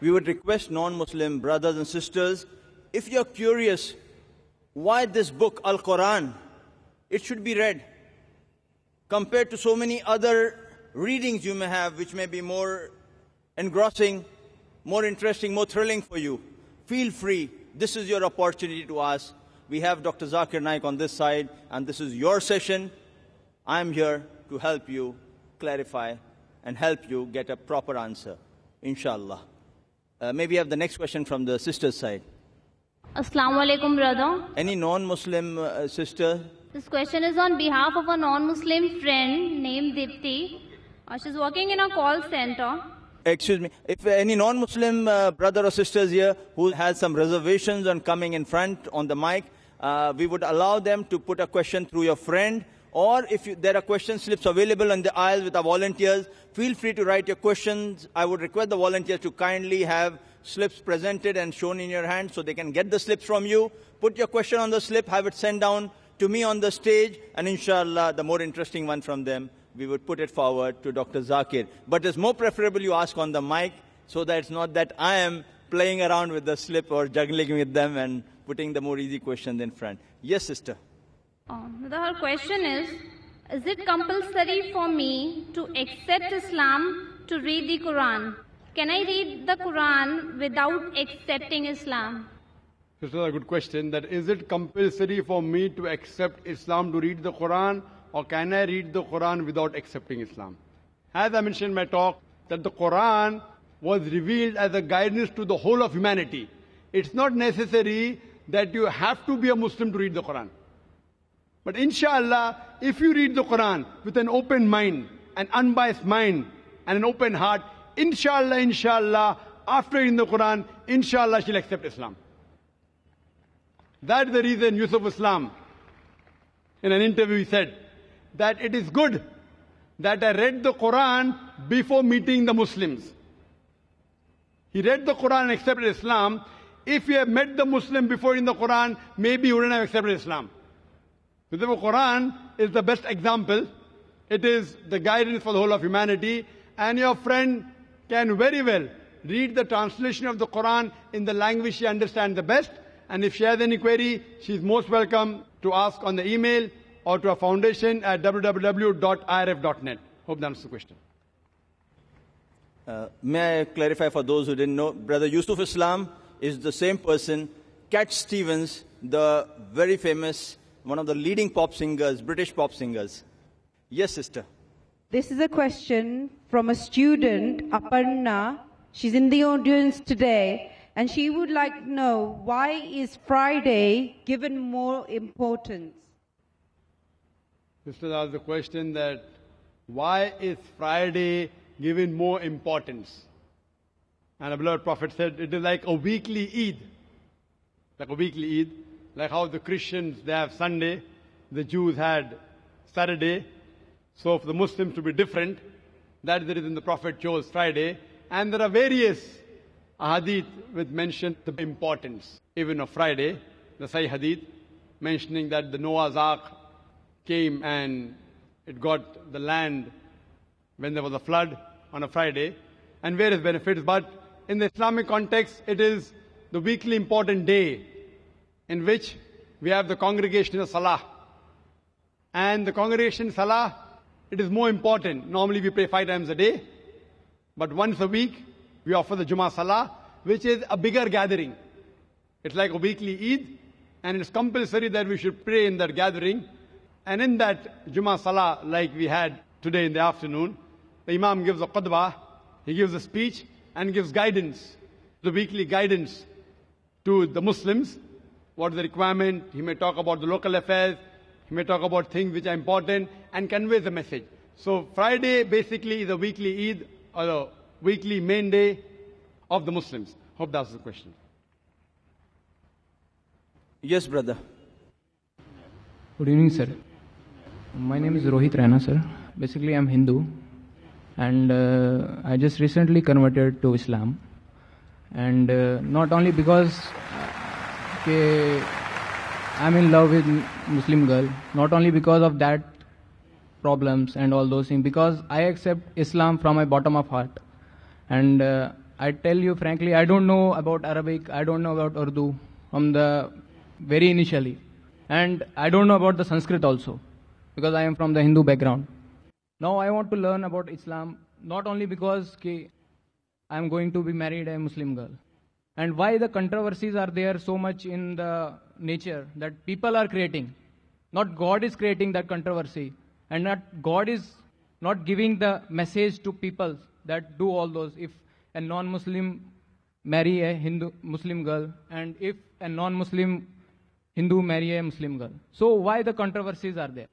we would request non-Muslim brothers and sisters, if you're curious why this book, Al-Quran, it should be read compared to so many other readings you may have, which may be more engrossing, more interesting, more thrilling for you. Feel free. This is your opportunity to ask. We have Dr. Zakir Naik on this side, and this is your session. I'm here to help you clarify and help you get a proper answer, inshallah. Uh, maybe I have the next question from the sister's side. Assalamu alaikum, brother. Any non Muslim uh, sister? This question is on behalf of a non Muslim friend named Dipti. Uh, she's working in a call center. Excuse me, if any non Muslim uh, brother or sisters here who has some reservations on coming in front on the mic, uh, we would allow them to put a question through your friend or if you, there are question slips available on the aisle with our volunteers, feel free to write your questions. I would request the volunteers to kindly have slips presented and shown in your hand so they can get the slips from you. Put your question on the slip, have it sent down to me on the stage, and inshallah, the more interesting one from them, we would put it forward to Dr. Zakir. But it's more preferable you ask on the mic so that it's not that I am playing around with the slip or juggling with them and putting the more easy questions in front. Yes, sister the, whole question is, is it compulsory for me to accept Islam to read the Quran? Can I read the Quran without accepting Islam? This is a good question. That is it compulsory for me to accept Islam to read the Quran or can I read the Quran without accepting Islam? As I mentioned in my talk, that the Quran was revealed as a guidance to the whole of humanity. It's not necessary that you have to be a Muslim to read the Quran. But inshallah, if you read the Quran with an open mind, an unbiased mind, and an open heart, inshallah, inshallah, after reading the Quran, inshallah, she'll accept Islam. That's the reason Yusuf Islam, in an interview, he said that it is good that I read the Quran before meeting the Muslims. He read the Quran and accepted Islam. If you have met the Muslim before in the Quran, maybe you wouldn't have accepted Islam the Quran is the best example. It is the guidance for the whole of humanity. And your friend can very well read the translation of the Quran in the language she understands the best. And if she has any query, she is most welcome to ask on the email or to our foundation at www.irf.net. Hope that answers the question. Uh, may I clarify for those who didn't know? Brother Yusuf Islam is the same person. Cat Stevens, the very famous one of the leading pop singers, British pop singers. Yes, sister. This is a question from a student, Aparna. She's in the audience today, and she would like to know why is Friday given more importance? Sister asked the question that why is Friday given more importance? And our beloved Prophet said it is like a weekly Eid. Like a weekly Eid like how the Christians, they have Sunday, the Jews had Saturday. So for the Muslims to be different, that is the reason the Prophet chose Friday. And there are various hadith with mention the importance even of Friday, the Sahih hadith, mentioning that the Noah's Ark came and it got the land when there was a flood on a Friday and various benefits. But in the Islamic context, it is the weekly important day in which we have the congregation of Salah. And the congregation Salah, it is more important. Normally we pray five times a day, but once a week we offer the Jummah Salah, which is a bigger gathering. It's like a weekly Eid, and it's compulsory that we should pray in that gathering. And in that Jummah Salah, like we had today in the afternoon, the Imam gives a khutbah, he gives a speech, and gives guidance, the weekly guidance to the Muslims what is the requirement, he may talk about the local affairs, he may talk about things which are important and convey the message. So Friday basically is a weekly Eid or a weekly main day of the Muslims. Hope that the question. Yes, brother. Good evening, sir. My name is Rohit Rana, sir. Basically, I'm Hindu, and uh, I just recently converted to Islam, and uh, not only because. Uh, I'm in love with Muslim girl. Not only because of that problems and all those things because I accept Islam from my bottom of heart. And uh, I tell you frankly, I don't know about Arabic, I don't know about Urdu from the very initially. And I don't know about the Sanskrit also because I am from the Hindu background. Now I want to learn about Islam not only because I am going to be married a Muslim girl and why the controversies are there so much in the nature that people are creating. Not God is creating that controversy, and not God is not giving the message to people that do all those. If a non-Muslim marry a Hindu Muslim girl, and if a non-Muslim Hindu marry a Muslim girl, so why the controversies are there?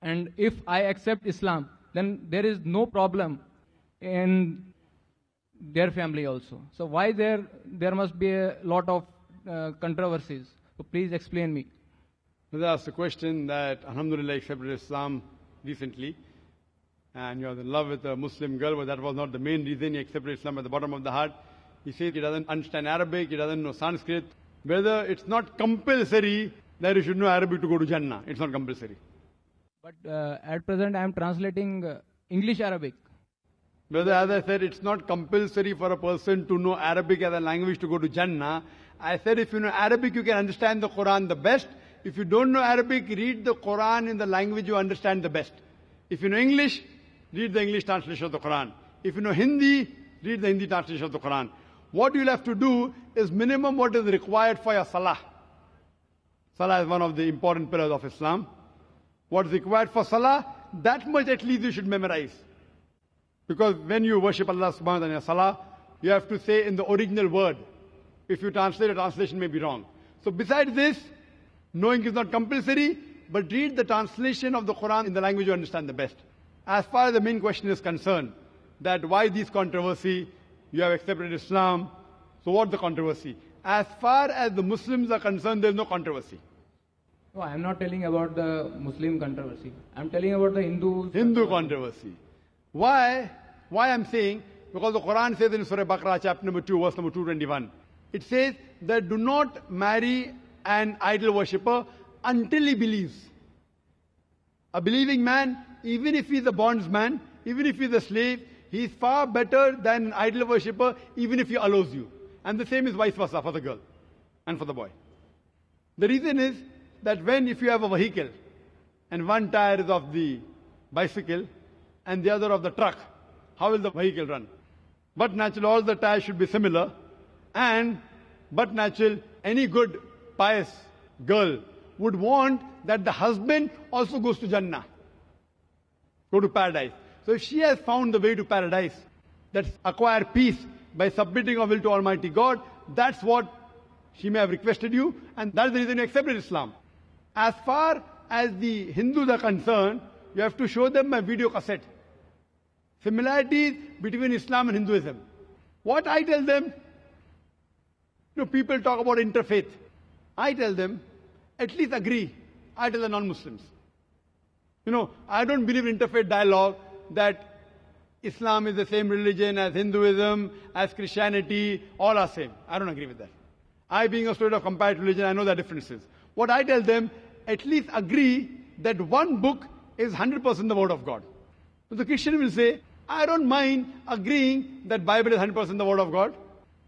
And if I accept Islam, then there is no problem in their family also. So why there there must be a lot of uh, controversies? So please explain me. They asked the question that Alhamdulillah accepted Islam recently, and you are in love with a Muslim girl, but that was not the main reason he accepted Islam at the bottom of the heart. He says he doesn't understand Arabic, he doesn't know Sanskrit. Whether it's not compulsory that you should know Arabic to go to Jannah, it's not compulsory. But uh, at present, I am translating uh, English Arabic. Brother, as I said, it's not compulsory for a person to know Arabic as a language to go to Jannah. I said if you know Arabic, you can understand the Quran the best. If you don't know Arabic, read the Quran in the language you understand the best. If you know English, read the English translation of the Quran. If you know Hindi, read the Hindi translation of the Quran. What you'll have to do is minimum what is required for your Salah. Salah is one of the important pillars of Islam. What is required for Salah, that much at least you should memorize. Because when you worship Allah subhanahu wa ta'ala, you have to say in the original word. If you translate, a translation may be wrong. So besides this, knowing is not compulsory, but read the translation of the Quran in the language you understand the best. As far as the main question is concerned, that why this controversy, you have accepted Islam, so what the controversy? As far as the Muslims are concerned, there is no controversy. No, I am not telling about the Muslim controversy. I am telling about the Hindu... Hindu controversy. Why? Why I'm saying? Because the Quran says in Surah Baqarah, chapter number 2, verse number 221, it says that do not marry an idol worshipper until he believes. A believing man, even if he's a bondsman, even if he's a slave, he is far better than an idol worshipper, even if he allows you. And the same is vice versa for the girl and for the boy. The reason is that when, if you have a vehicle and one tire is of the bicycle and the other of the truck. How will the vehicle run? But natural, all the tires should be similar. And, but natural, any good, pious girl would want that the husband also goes to Jannah, go to paradise. So if she has found the way to paradise, that's acquire peace by submitting her will to Almighty God, that's what she may have requested you, and that's the reason you accepted Islam. As far as the Hindus are concerned, you have to show them my video cassette similarities between Islam and Hinduism. What I tell them, you know, people talk about interfaith. I tell them, at least agree. I tell the non-Muslims. You know, I don't believe in interfaith dialogue that Islam is the same religion as Hinduism, as Christianity, all are same. I don't agree with that. I being a student of comparative religion, I know the differences. What I tell them, at least agree that one book is 100% the word of God. So the Christian will say, I don't mind agreeing that Bible is 100% the Word of God.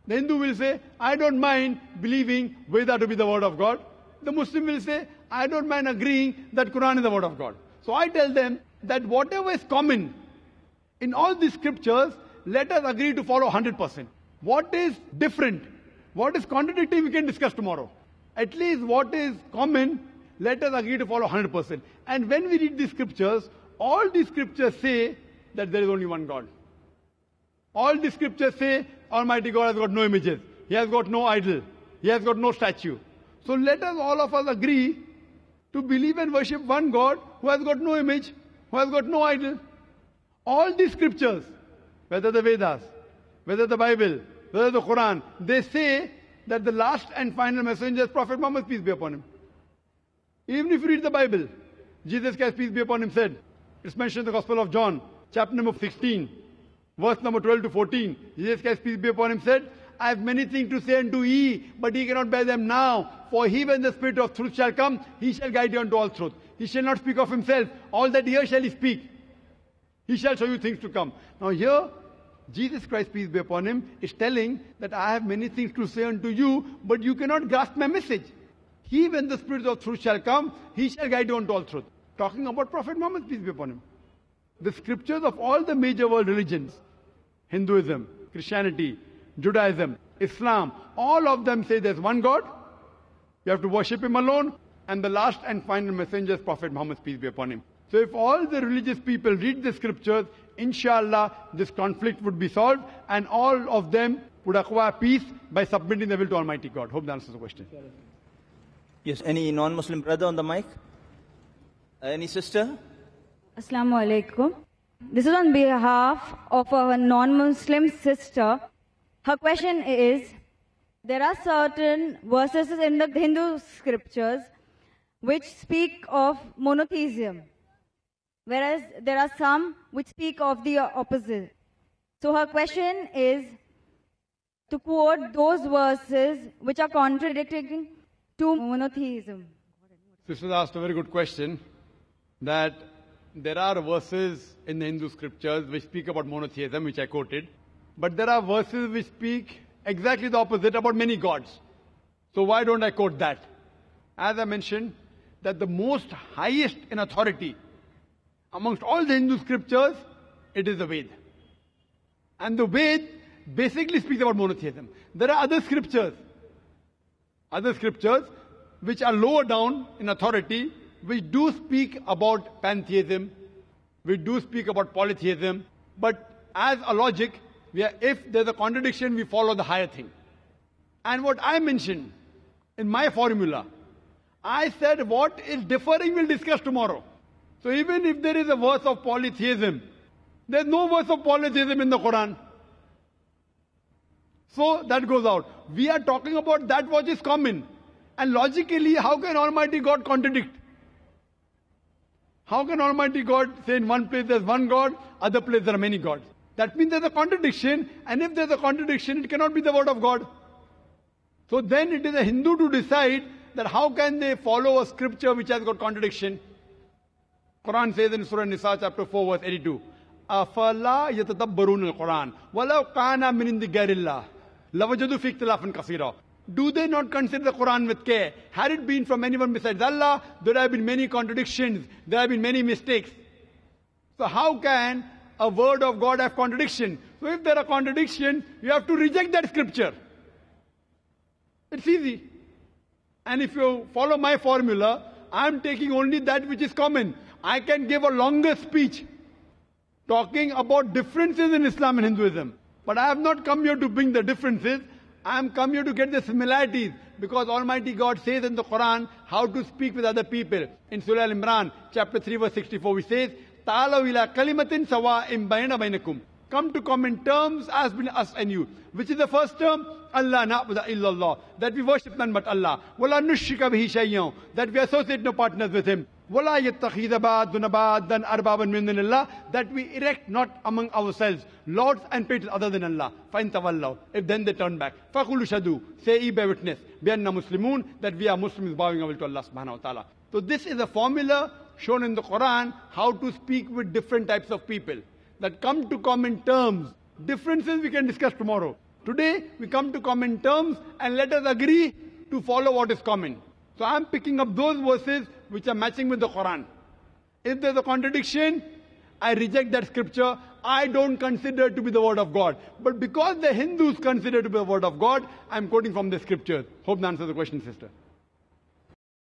The Hindu will say, I don't mind believing Veda to be the Word of God. The Muslim will say, I don't mind agreeing that Quran is the Word of God. So I tell them that whatever is common in all these scriptures, let us agree to follow 100%. What is different? What is contradictory, we can discuss tomorrow. At least what is common, let us agree to follow 100%. And when we read these scriptures, all these scriptures say that there is only one God. All the scriptures say Almighty God has got no images. He has got no idol. He has got no statue. So let us all of us agree to believe and worship one God who has got no image, who has got no idol. All the scriptures, whether the Vedas, whether the Bible, whether the Quran, they say that the last and final messenger is Prophet Muhammad, peace be upon him. Even if you read the Bible, Jesus Christ, peace be upon him, said, it's mentioned in the Gospel of John, chapter number 16, verse number 12 to 14. Jesus Christ, peace be upon him, said, I have many things to say unto ye, but ye cannot bear them now. For he, when the Spirit of truth shall come, he shall guide you unto all truth. He shall not speak of himself. All that he shall he speak. He shall show you things to come. Now here, Jesus Christ, peace be upon him, is telling that I have many things to say unto you, but you cannot grasp my message. He, when the Spirit of truth shall come, he shall guide you unto all truth. Talking about Prophet Muhammad, peace be upon him. The scriptures of all the major world religions, Hinduism, Christianity, Judaism, Islam, all of them say there's one God. You have to worship Him alone. And the last and final messenger is Prophet Muhammad, peace be upon him. So if all the religious people read the scriptures, inshallah, this conflict would be solved and all of them would acquire peace by submitting their will to Almighty God. Hope that answers the question. Yes, any non-Muslim brother on the mic? Any sister? Assalamu alaikum. This is on behalf of a non-Muslim sister. Her question is, there are certain verses in the Hindu scriptures which speak of monotheism, whereas there are some which speak of the opposite. So her question is to quote those verses which are contradicting to monotheism. This was asked a very good question that there are verses in the Hindu scriptures which speak about monotheism, which I quoted, but there are verses which speak exactly the opposite about many gods. So why don't I quote that? As I mentioned, that the most highest in authority amongst all the Hindu scriptures, it is the Ved. And the Ved basically speaks about monotheism. There are other scriptures, other scriptures which are lower down in authority we do speak about pantheism, we do speak about polytheism, but as a logic, are, if there's a contradiction, we follow the higher thing. And what I mentioned in my formula, I said what is differing we'll discuss tomorrow. So even if there is a verse of polytheism, there's no verse of polytheism in the Quran. So that goes out. We are talking about that which is common. And logically, how can Almighty God contradict? How can Almighty God say in one place there's one God, other place there are many gods? That means there's a contradiction, and if there's a contradiction, it cannot be the word of God. So then it is a Hindu to decide that how can they follow a scripture which has got contradiction. Quran says in Surah Nisa chapter 4 verse 82, أَفَلَا يَتَدَبَّرُونَ الْقُرْآنِ وَلَوْ كَانَ مِنْ إِنْدِ غَيْرِ اللَّهِ لَوَجَدُوا فِي اخْتِلَافٍ كَثِيرًا do they not consider the Quran with care? Had it been from anyone besides Allah, there have been many contradictions, there have been many mistakes. So how can a word of God have contradiction? So if there are contradictions, you have to reject that scripture. It's easy. And if you follow my formula, I'm taking only that which is common. I can give a longer speech talking about differences in Islam and Hinduism. But I have not come here to bring the differences. I am come here to get the similarities because Almighty God says in the Quran how to speak with other people. In Surah Al Imran, chapter 3, verse 64, he says, kalimatin come to common terms as between us and you. Which is the first term? Allah na'budu illallah. That we worship none but Allah. Wala nushrika bihi shayyan. That we associate no partners with him. Wala yattakhidha ba'duna ba'dan arbaban min dunillah. That we erect not among ourselves lords and patrons other than Allah. Fa'in tawallaw. If then they turn back. Faqulu shadu. Say, ye bear witness. Bianna muslimoon, That we are Muslims bowing our will to Allah subhanahu wa ta'ala. So this is a formula shown in the Quran how to speak with different types of people that come to common terms. Differences we can discuss tomorrow. Today, we come to common terms and let us agree to follow what is common. So I'm picking up those verses which are matching with the Quran. If there's a contradiction, I reject that scripture. I don't consider it to be the word of God. But because the Hindus consider it to be the word of God, I'm quoting from the scriptures. Hope that answers the question, sister.